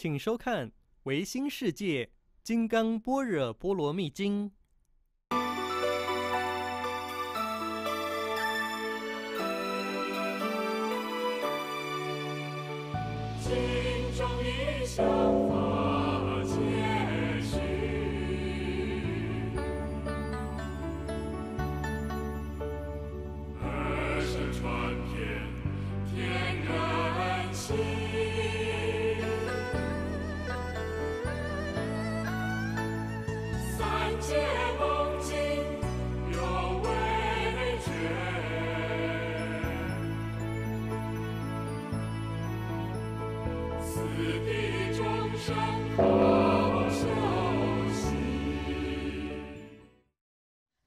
请收看《维新世界》《金刚般若波罗蜜经》。心中一想。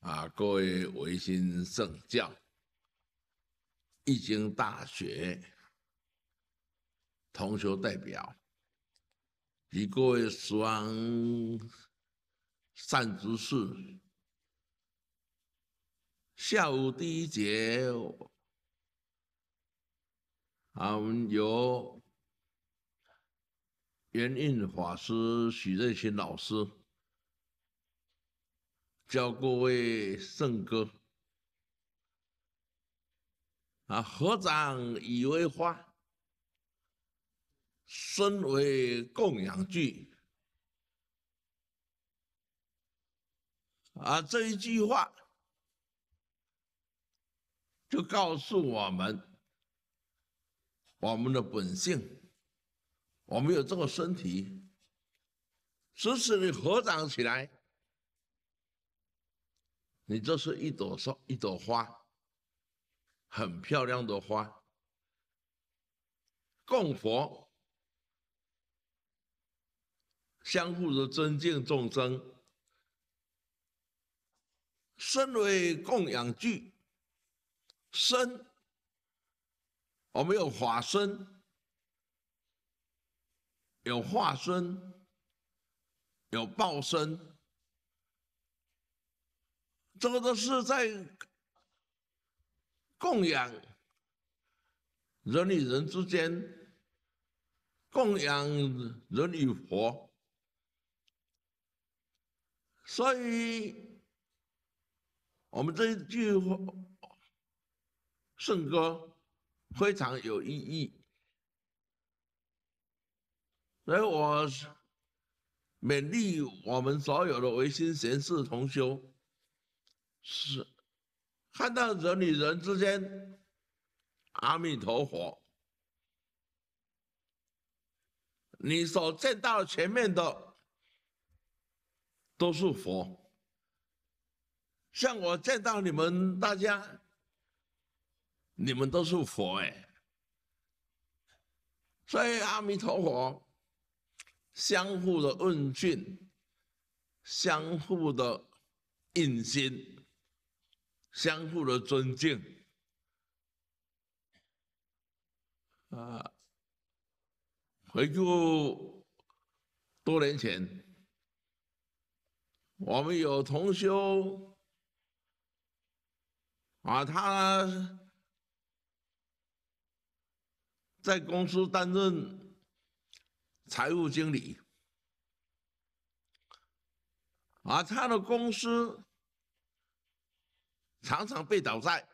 啊，各位维新圣教易经大学同学代表，以及各位十善知识，下午第一节啊，我们由元印法师许瑞新老师。教各位圣歌。啊，合掌以为花，身为供养具，啊，这一句话就告诉我们，我们的本性，我们有这个身体，只时你合掌起来。你这是一朵烧一朵花，很漂亮的花。供佛，相互的尊敬众生，身为供养具身，我们有法身，有化身，有报身。这个都是在供养人与人之间，供养人与佛，所以我们这一句话圣歌非常有意义。所以我勉励我们所有的唯心贤士同修。是，看到人与人之间，阿弥陀佛，你所见到前面的都是佛，像我见到你们大家，你们都是佛哎，所以阿弥陀佛，相互的问讯，相互的印心。相互的尊敬啊！回顾多年前，我们有同修啊，他在公司担任财务经理，啊，他的公司。常常被倒债，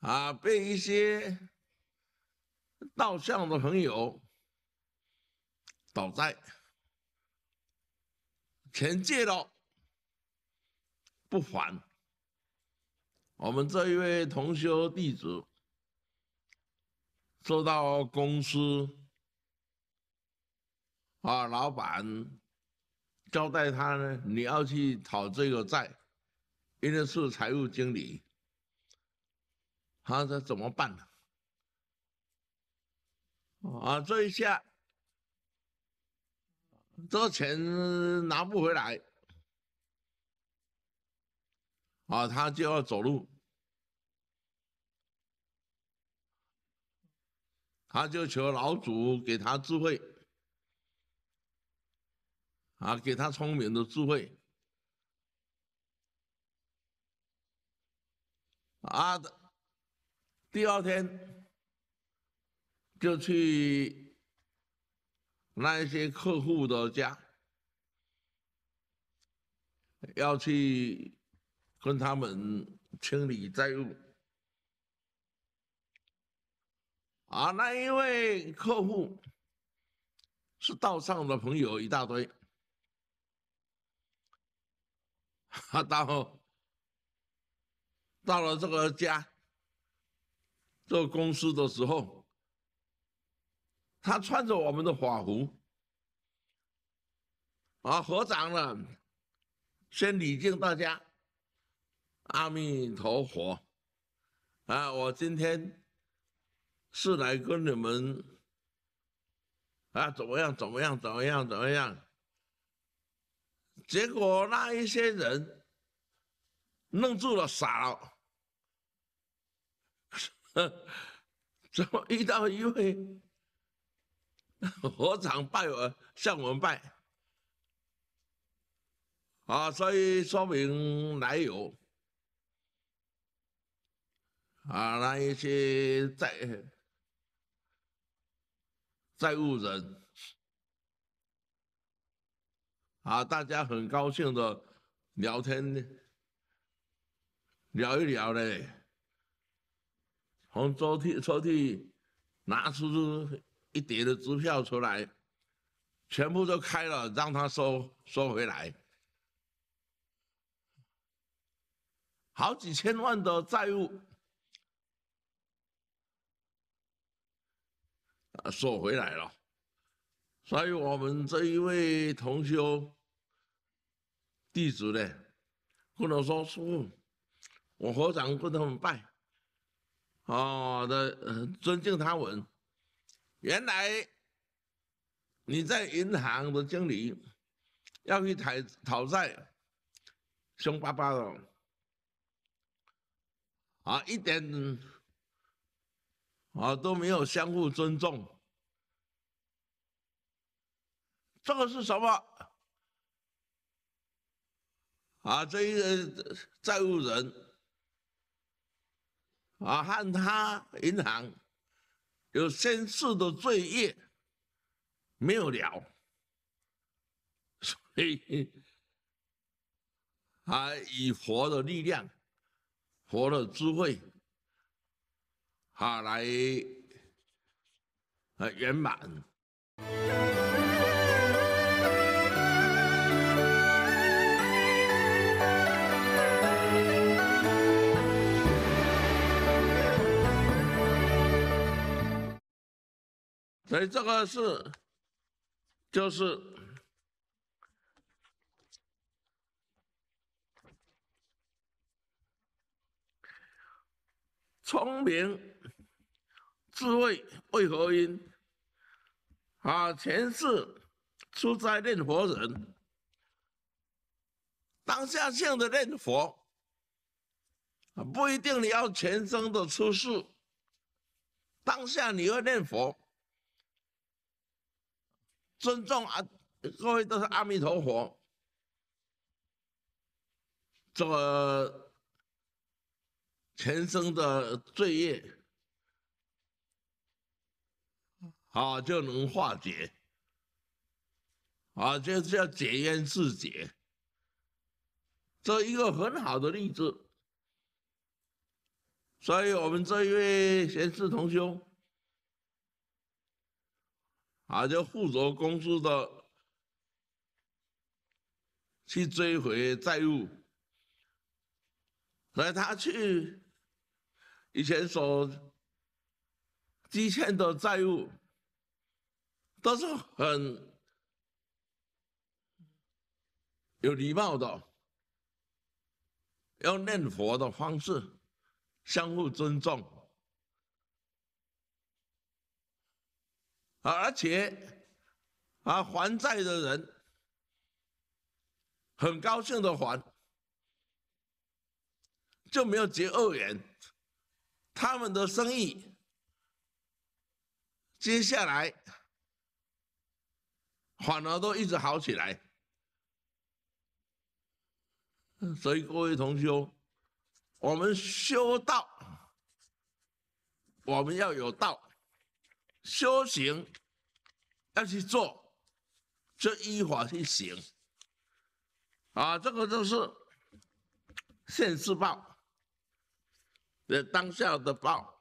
啊，被一些倒账的朋友倒债，钱借了不还。我们这一位同修弟子，收到公司啊，老板交代他呢，你要去讨这个债。一为是财务经理，他说怎么办呢？啊，这一下，这钱拿不回来，啊，他就要走路，他就求老祖给他智慧，啊，给他聪明的智慧。啊的，第二天就去那些客户的家，要去跟他们清理债务。啊，那一位客户是道上的朋友一大堆，啊，大到了这个家，这个公司的时候，他穿着我们的法服，啊，合掌了，先礼敬大家，阿弥陀佛，啊，我今天是来跟你们，啊，怎么样？怎么样？怎么样？怎么样？结果那一些人。愣住了，傻了，怎么遇到一位何 长拜我向我们拜啊？所以说明来有啊，那一些债债务人啊，大家很高兴的聊天。聊一聊嘞，从抽屉抽屉拿出一叠的支票出来，全部都开了，让他收收回来，好几千万的债务啊，收回来了。所以我们这一位同修弟子呢，跟我说：“师傅。”我何尚跟他们拜，哦，的尊敬他们。原来你在银行的经理要去讨讨债，凶巴巴的，啊，一点啊都没有相互尊重。这个是什么？啊，这一个债务人。啊，和他银行有先世的罪业没有了，所以，他以佛的力量、佛的智慧，他来圆满。所以这个是，就是聪明智慧为何因？啊，前世出在念佛人，当下性的念佛不一定你要前生的出世，当下你要念佛。尊重阿，各位都是阿弥陀佛，这个前生的罪业啊就能化解，啊就是要检验自己，这一个很好的例子。所以我们这一位贤士同修。啊，就负责公司的去追回债务，所以他去以前所积欠的债务，都是很有礼貌的，要念佛的方式，相互尊重。啊，而且啊，还债的人很高兴的还，就没有结恶缘，他们的生意接下来反而都一直好起来。所以各位同修，我们修道，我们要有道。修行要去做，就依法去行啊！这个就是现世报，的当下的报。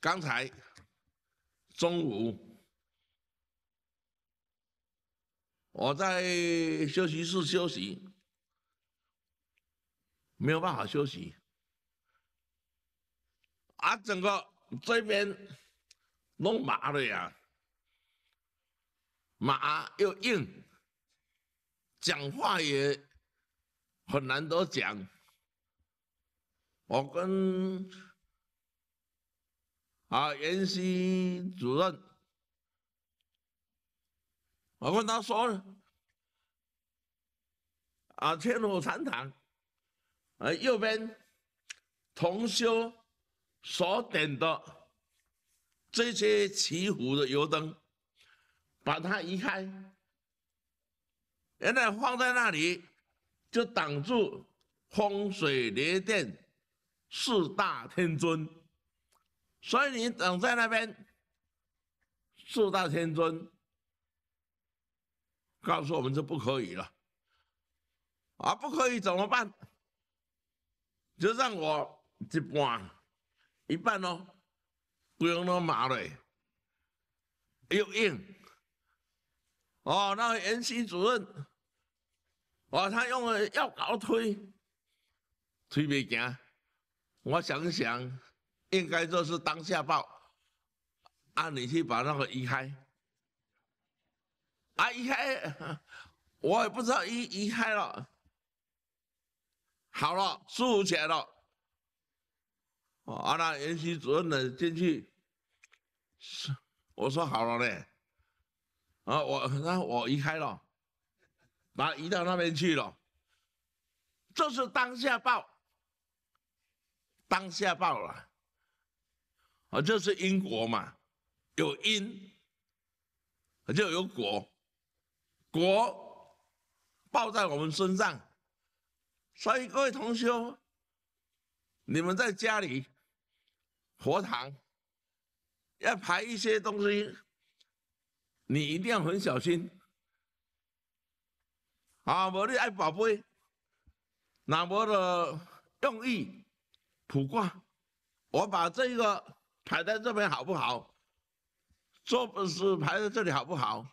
刚才中午我在休息室休息，没有办法休息。把整个这边弄麻了呀，麻又硬，讲话也很难得讲。我跟啊袁熙主任，我跟他说：“啊天后禅堂，啊右边同修。”所点的这些起火的油灯，把它移开。原来放在那里，就挡住风水雷电四大天尊。所以你等在那边，四大天尊告诉我们就不可以了。啊，不可以怎么办？就让我一半。一半咯，不用那麻嘞，又硬。哦，那原先主任，哦，他用的要搞推，推袂行。我想想，应该就是当下报。啊，你去把那个移开。啊，移开，我也不知道移移开了。好了，竖起来了。阿那研习主任呢进去，是我说好了嘞，啊，我那我移开了，把移到那边去了，这是当下报，当下报了，啊，这是因果嘛，有因，就有果，果报在我们身上，所以各位同学，你们在家里。佛堂要排一些东西，你一定要很小心。啊，我的爱宝贝，那么的用意卜卦，我把这个排在这边好不好？这不是排在这里好不好？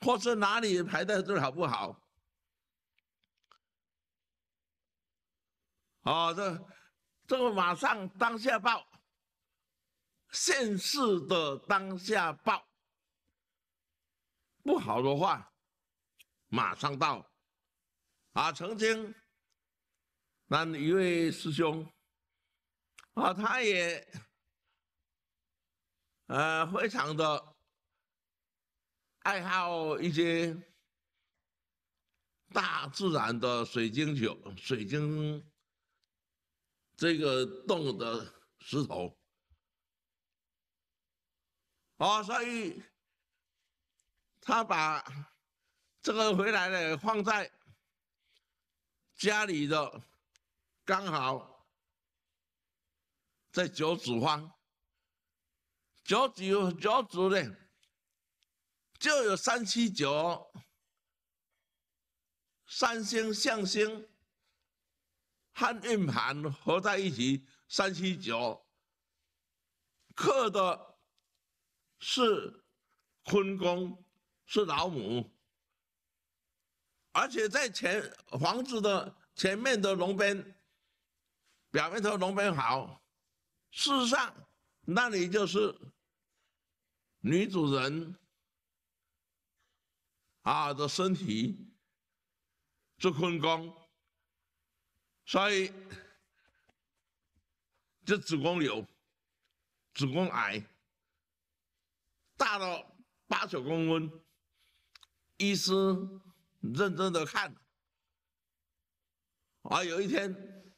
或是哪里排在这里好不好？啊，这这个马上当下报。现世的当下报，不好的话，马上到。啊，曾经那一位师兄，啊，他也，呃，非常的爱好一些大自然的水晶球、水晶这个洞的石头。哦，所以他把这个回来了，放在家里的，刚好在九子方。九子九子呢，就有三七九，三星象星、和运盘合在一起，三七九刻的。是坤宫，是老母，而且在前房子的前面的龙边，表面的龙边好，事实上那里就是女主人啊的身体是坤宫，所以这子宫瘤、子宫癌。大了八九公分，医师认真的看，啊，有一天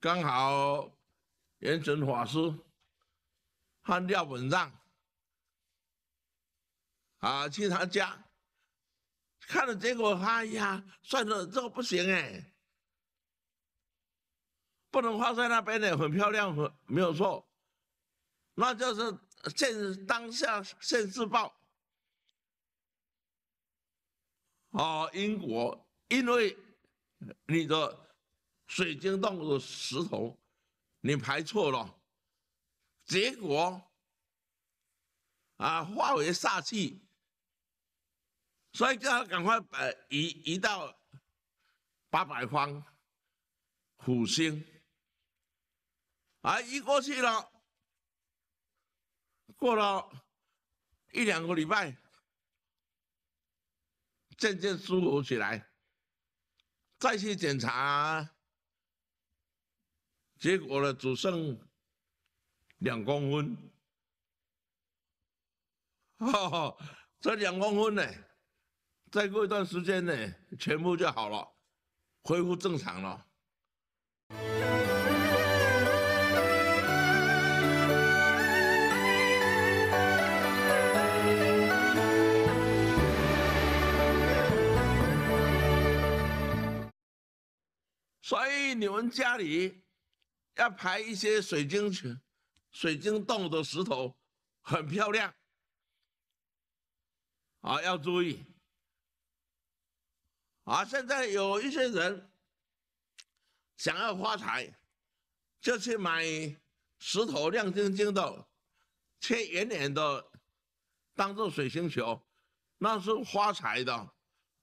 刚好圆准法师和廖本让啊去他家，看了结果，哎呀，算了，这个不行哎，不能画在那边的，很漂亮，没有错，那就是。现当下现世报。啊，英国因为你的水晶洞的石头你排错了，结果啊化为煞气，所以叫他赶快把移移到八百方火星，啊，移过去了。过了一两个礼拜，渐渐舒服起来。再去检查，结果呢，只剩两公分。哈哈，这两公分呢，再过一段时间呢，全部就好了，恢复正常了。你们家里要排一些水晶球、水晶洞的石头，很漂亮。啊，要注意。啊，现在有一些人想要发财，就去买石头亮晶晶的、切圆圆的，当做水晶球，那是发财的。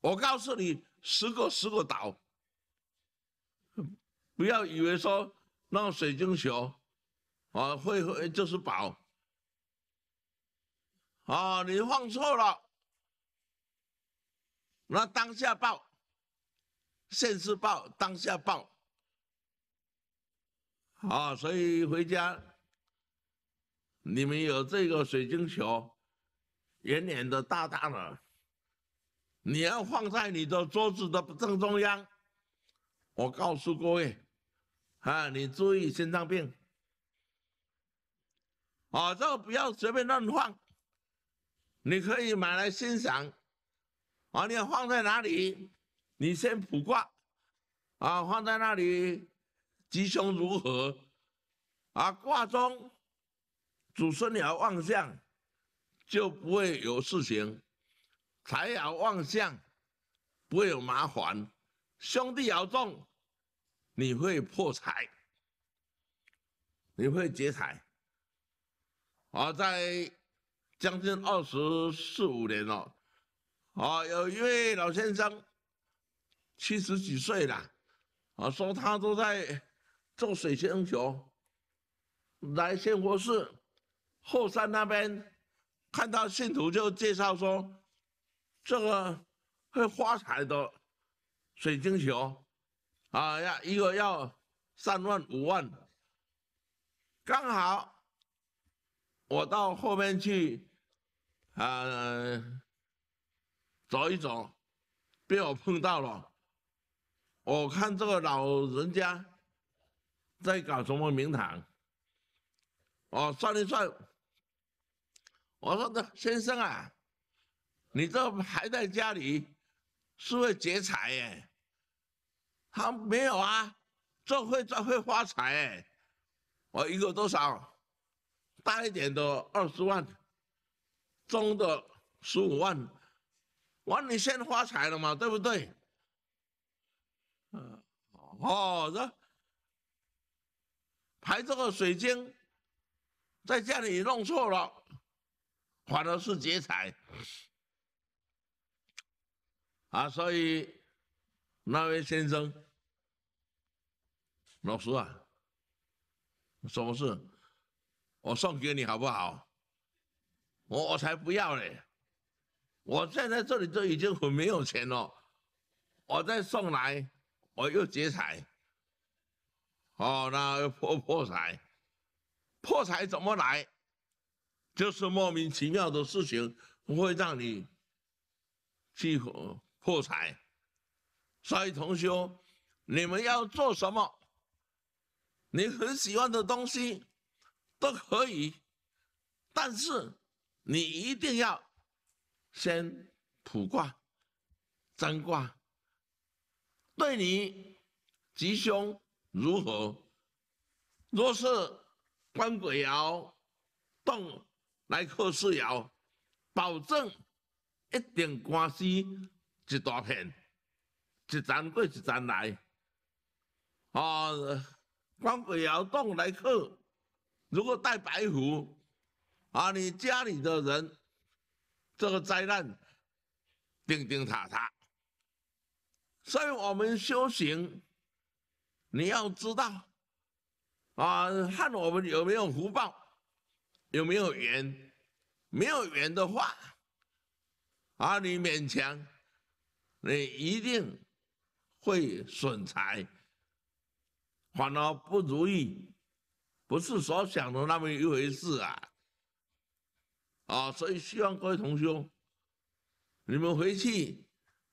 我告诉你，十个十个倒。不要以为说那水晶球啊会会就是宝啊，你放错了，那当下报，现世报，当下报啊！所以回家你们有这个水晶球，圆脸的大大的，你要放在你的桌子的正中央。我告诉各位。啊，你注意心脏病，啊，这个不要随便乱放。你可以买来欣赏，啊，你要放在哪里？你先卜卦，啊，放在那里？吉凶如何？啊，卦中祖孙爻旺相，就不会有事情；财爻旺相，不会有麻烦；兄弟爻重。你会破财，你会劫财，啊，在将近二十四五年了，啊，有一位老先生，七十几岁了，啊，说他都在做水晶球，来仙佛寺后山那边看到信徒就介绍说，这个会发财的水晶球。啊，要一个要三万五万，刚好我到后面去啊走一走，被我碰到了。我看这个老人家在搞什么名堂。我算一算，我说的先生啊，你这还在家里是为劫财耶？他没有啊，这会这会发财哎！我一个多少？大一点的二十万，中的十五万。我你先发财了嘛，对不对？嗯，哦这排这个水晶，在家里弄错了，反而是劫财。啊，所以那位先生。老师啊，什么事？我送给你好不好？我我才不要嘞！我现在这里都已经很没有钱了，我再送来，我又劫财，哦，那破破财，破财怎么来？就是莫名其妙的事情，不会让你去破破财。所以同学，你们要做什么？你很喜欢的东西都可以，但是你一定要先卜卦、占卦，对你吉凶如何？若是官鬼爻动来克四爻，保证一定官司一大片，一站对一站来啊！光鬼窑洞来客，如果带白狐，啊，你家里的人，这个灾难，叮叮塔塔。所以我们修行，你要知道，啊，看我们有没有福报，有没有缘，没有缘的话，啊，你勉强，你一定会损财。反而不如意，不是所想的那么一回事啊！啊，所以希望各位同修，你们回去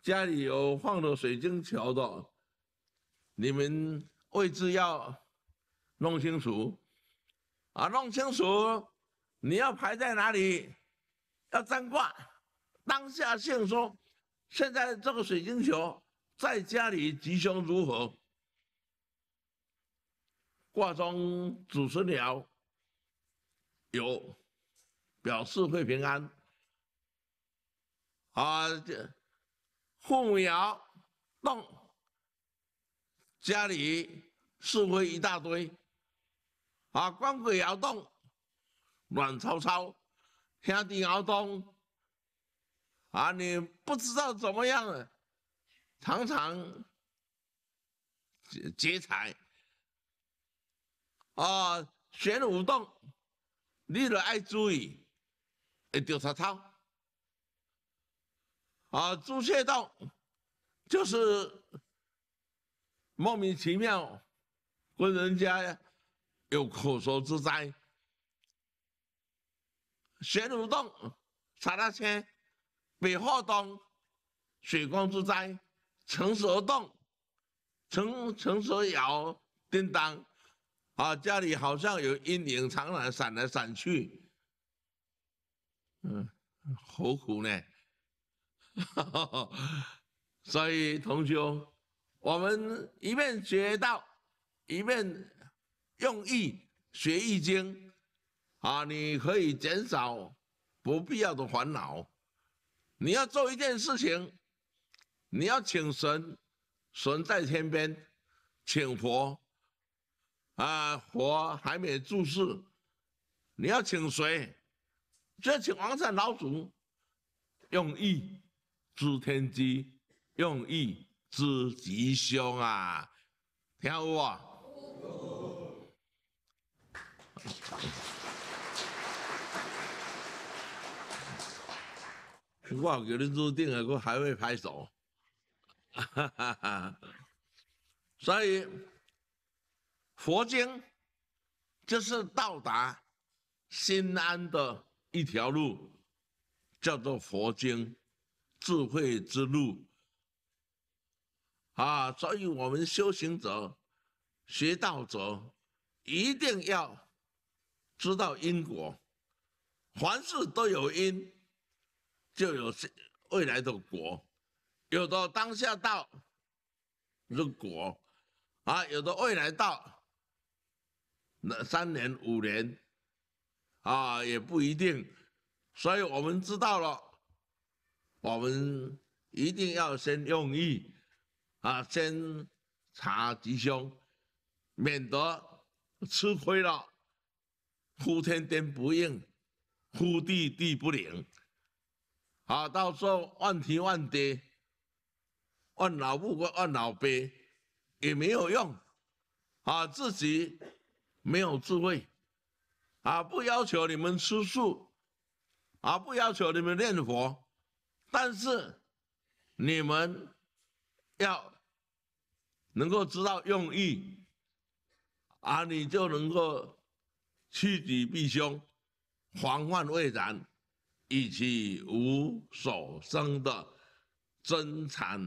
家里有放了水晶球的，你们位置要弄清楚，啊，弄清楚你要排在哪里，要占卦，当下现说，现在这个水晶球在家里吉凶如何？挂钟子孙窑，有表示会平安。啊，父母摇动，家里是非一大堆。啊，光鬼摇动，乱糟糟，兄弟窑动，啊，你不知道怎么样常常劫劫财。啊，玄武洞，你著爱注意，会掉石头。啊，朱雀洞，就是莫名其妙，跟人家有口舌之灾。玄武洞、查大千、北后洞、水光之灾、成蛇洞、成成蛇窑、叮当。啊，家里好像有阴影，常常闪来闪去，嗯，何苦呢？所以，同修，我们一面学道，一面用易学易经，啊，你可以减少不必要的烦恼。你要做一件事情，你要请神，神在天边，请佛。啊！佛还没注释，你要请谁？就要请王山老祖，用意知天机，用意知吉凶啊！听舞啊。我叫你注定了，我还会拍手，哈哈哈！所以。佛经就是到达心安的一条路，叫做佛经智慧之路啊！所以，我们修行者、学道者一定要知道因果，凡事都有因，就有未来的果，有的当下道是果啊，有的未来道。那三年五年，啊也不一定，所以我们知道了，我们一定要先用意，啊先查吉凶，免得吃亏了，呼天天不应，呼地地不灵，啊到时候万提万跌，万老不归万老悲也没有用，啊自己。没有智慧，啊，不要求你们吃素，啊，不要求你们念佛，但是你们要能够知道用意，啊，你就能够趋吉避凶，防患未然，以及无所生的真禅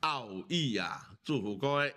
奥义呀！祝福各位。